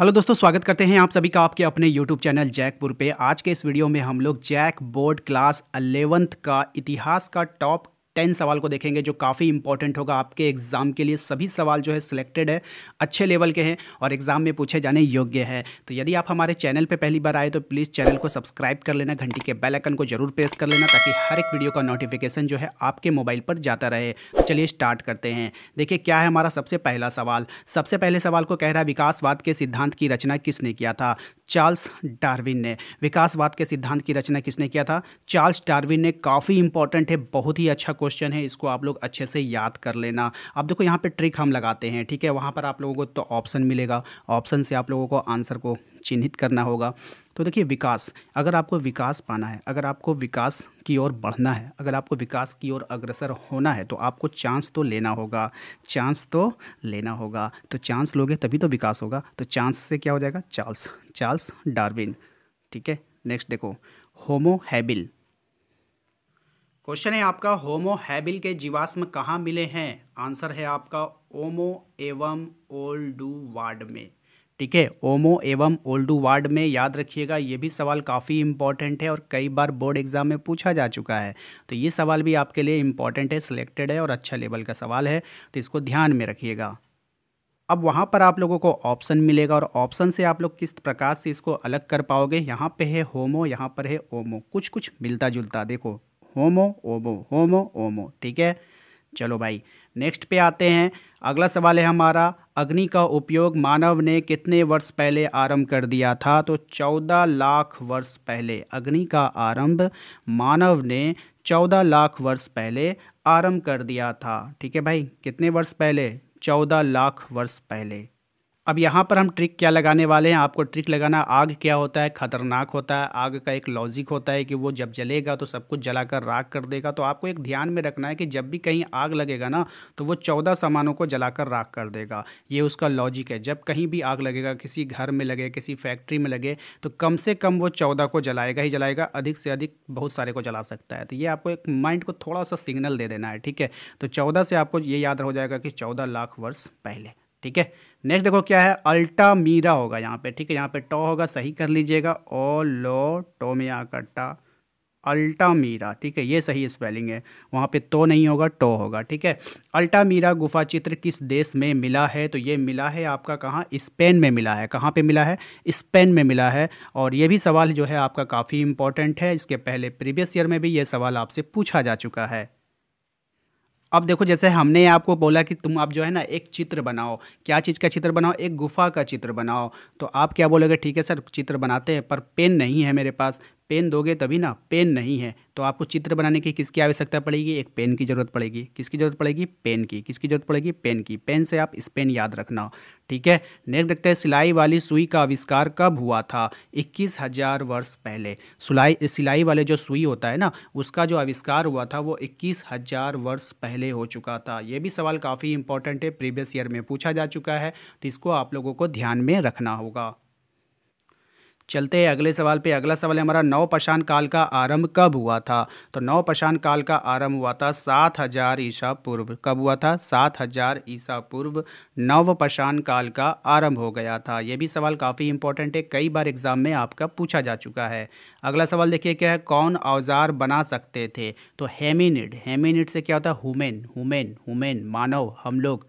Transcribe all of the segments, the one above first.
hello दोस्तों स्वागत करते हैं आप सभी का आपके अपने यूट्यूब चैनल जैकपुर पे आज के इस वीडियो में हम लोग जैक बोर्ड क्लास अलेवंथ का इतिहास का टॉप टेन सवाल को देखेंगे जो काफ़ी इंपॉर्टेंट होगा आपके एग्ज़ाम के लिए सभी सवाल जो है सिलेक्टेड है अच्छे लेवल के हैं और एग्ज़ाम में पूछे जाने योग्य है तो यदि आप हमारे चैनल पर पहली बार आए तो प्लीज़ चैनल को सब्सक्राइब कर लेना घंटी के बेल आइकन को जरूर प्रेस कर लेना ताकि हर एक वीडियो का नोटिफिकेशन जो है आपके मोबाइल पर जाता रहे तो चलिए स्टार्ट करते हैं देखिए क्या है हमारा सबसे पहला सवाल सबसे पहले सवाल को कह रहा है विकासवाद के सिद्धांत की रचना किसने किया था चार्ल्स डार्विन ने विकासवाद के सिद्धांत की रचना किसने किया था चार्ल्स डार्विन ने काफ़ी इंपॉर्टेंट है बहुत ही अच्छा क्वेश्चन है इसको आप लोग अच्छे से याद कर लेना अब देखो यहाँ पे ट्रिक हम लगाते हैं ठीक है वहाँ पर आप लोगों को तो ऑप्शन मिलेगा ऑप्शन से आप लोगों को आंसर को चिन्हित करना होगा तो देखिए विकास अगर आपको विकास पाना है अगर आपको विकास की ओर बढ़ना है अगर आपको विकास की ओर अग्रसर होना है तो आपको चांस तो लेना होगा चांस तो लेना होगा तो चांस लोगे तभी तो विकास होगा तो चांस से क्या हो जाएगा चार्ल्स चार्ल्स डार्विन ठीक है नेक्स्ट देखो होमो हैबिल क्वेश्चन है आपका होमो हैबिल के जीवाश्म कहाँ मिले हैं आंसर है आपका ओमो एवं ओल्डू वार्ड में ठीक है ओमो एवं ओल्डू वार्ड में याद रखिएगा ये भी सवाल काफ़ी इंपॉर्टेंट है और कई बार बोर्ड एग्जाम में पूछा जा चुका है तो ये सवाल भी आपके लिए इंपॉर्टेंट है सिलेक्टेड है और अच्छा लेवल का सवाल है तो इसको ध्यान में रखिएगा अब वहाँ पर आप लोगों को ऑप्शन मिलेगा और ऑप्शन से आप लोग किस प्रकार से इसको अलग कर पाओगे यहाँ पे है होमो यहाँ पर है ओमो कुछ कुछ मिलता जुलता देखो होमो ओमो होमो ओमो ठीक है चलो भाई नेक्स्ट पे आते हैं अगला सवाल है हमारा अग्नि का उपयोग मानव ने कितने वर्ष पहले आरंभ कर दिया था तो चौदह लाख वर्ष पहले अग्नि का आरंभ मानव ने चौदह लाख वर्ष पहले आरंभ कर दिया था ठीक है भाई कितने वर्ष पहले चौदह लाख वर्ष पहले अब यहाँ पर हम ट्रिक क्या लगाने वाले हैं आपको ट्रिक लगाना आग क्या होता है ख़तरनाक होता है आग का एक लॉजिक होता है कि वो जब जलेगा तो सब कुछ जलाकर राख कर देगा तो आपको एक ध्यान में रखना है कि जब भी कहीं आग लगेगा ना तो वो चौदह सामानों को जलाकर राख कर देगा ये उसका लॉजिक है जब कहीं भी आग लगेगा किसी घर में लगे किसी फैक्ट्री में लगे तो कम से कम वो चौदह को जलाएगा ही जलाएगा अधिक से अधिक बहुत सारे को जला सकता है तो ये आपको एक माइंड को थोड़ा सा सिग्नल दे देना है ठीक है तो चौदह से आपको ये याद हो जाएगा कि चौदह लाख वर्ष पहले ठीक है नेक्स्ट देखो क्या है अल्टा मीरा होगा यहाँ पे ठीक है यहाँ पे टो होगा सही कर लीजिएगा ओ लो टो में आकर अल्टा मीरा ठीक है ये सही स्पेलिंग है वहाँ पे तो नहीं होगा टो होगा ठीक है अल्टा मीरा गुफा चित्र किस देश में मिला है तो ये मिला है आपका कहाँ स्पेन में मिला है कहाँ पे मिला है स्पेन में मिला है और ये भी सवाल जो है आपका काफ़ी इंपॉर्टेंट है इसके पहले प्रीवियस ईयर में भी ये सवाल आपसे पूछा जा चुका है अब देखो जैसे हमने आपको बोला कि तुम आप जो है ना एक चित्र बनाओ क्या चीज़ का चित्र बनाओ एक गुफा का चित्र बनाओ तो आप क्या बोलोगे ठीक है सर चित्र बनाते हैं पर पेन नहीं है मेरे पास पेन दोगे तभी ना पेन नहीं है तो आपको चित्र बनाने की किसकी आवश्यकता पड़ेगी एक पेन की ज़रूरत पड़ेगी किसकी ज़रूरत पड़ेगी पेन की किसकी ज़रूरत पड़ेगी पेन की पेन से आप इस पेन याद रखना ठीक है नेक्स्ट देखते हैं सिलाई वाली सुई का आविष्कार कब हुआ था इक्कीस हजार वर्ष पहले सिलाई सिलाई वाले जो सुई होता है ना उसका जो आविष्कार हुआ था वो इक्कीस हजार वर्ष पहले हो चुका था ये भी सवाल काफ़ी इंपॉर्टेंट है प्रीवियस ईयर में पूछा जा चुका है तो इसको आप लोगों को ध्यान में रखना होगा चलते हैं अगले सवाल पे अगला सवाल है हमारा नौ पशान काल का आरंभ कब हुआ था तो नौ पशान काल का आरंभ हुआ था सात हजार ईसा पूर्व कब हुआ था सात हजार ईसा पूर्व नव पशान काल का आरंभ हो गया था यह भी सवाल काफ़ी इंपॉर्टेंट है कई बार एग्जाम में आपका पूछा जा चुका है अगला सवाल देखिए क्या है कौन औजार बना सकते थे तो हेमिनिड हेमिनिड से क्या होता है हुमेन हुमेन हुमेन मानव हम लोग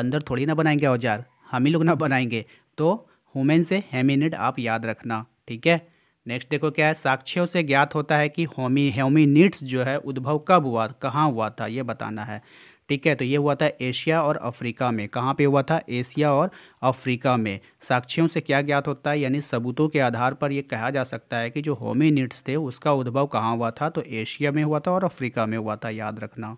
बंदर थोड़ी ना बनाएंगे औजार हम ही लोग ना बनाएंगे तो होमेन से हेमिनिड आप याद रखना ठीक है नेक्स्ट देखो क्या है साक्ष्यों से ज्ञात होता है कि होमी हेमिनिड्स जो है उद्भव कब हुआ कहाँ हुआ था ये बताना है ठीक है तो ये हुआ था एशिया और अफ्रीका में कहाँ पे हुआ था एशिया और अफ्रीका में साक्ष्यों से क्या ज्ञात होता है यानी सबूतों के आधार पर यह कहा जा सकता है कि जो होमिनिड्स थे उसका उद्भव कहाँ हुआ था तो एशिया में हुआ था और अफ्रीका में हुआ था याद रखना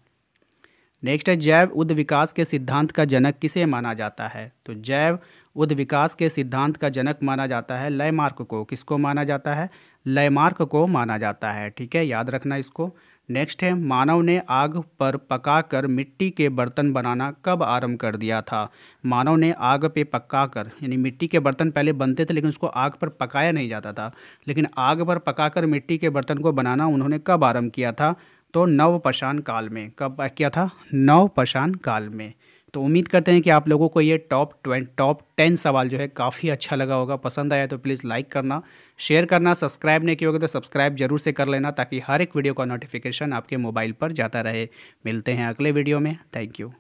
नेक्स्ट है जैव उद्ध विकास के सिद्धांत का जनक किसे माना जाता है तो जैव उद्ध विकास के सिद्धांत का जनक माना जाता है लयमार्क को किसको माना जाता है लयमार्क को माना जाता है ठीक है याद रखना इसको नेक्स्ट है मानव ने आग पर पकाकर मिट्टी के बर्तन बनाना कब आरंभ कर दिया था मानव ने आग पे पकाकर यानी मिट्टी के बर्तन पहले बनते थे लेकिन उसको आग पर पकाया नहीं जाता था लेकिन आग पर पकाकर मिट्टी के बर्तन को बनाना उन्होंने कब आरंभ किया था तो नवपाषाण काल में कब किया था नवपाषाण काल में तो उम्मीद करते हैं कि आप लोगों को ये टॉप ट्वेंट टॉप टेन सवाल जो है काफ़ी अच्छा लगा होगा पसंद आया तो प्लीज़ लाइक करना शेयर करना सब्सक्राइब नहीं किया होगा तो सब्सक्राइब जरूर से कर लेना ताकि हर एक वीडियो का नोटिफिकेशन आपके मोबाइल पर जाता रहे मिलते हैं अगले वीडियो में थैंक यू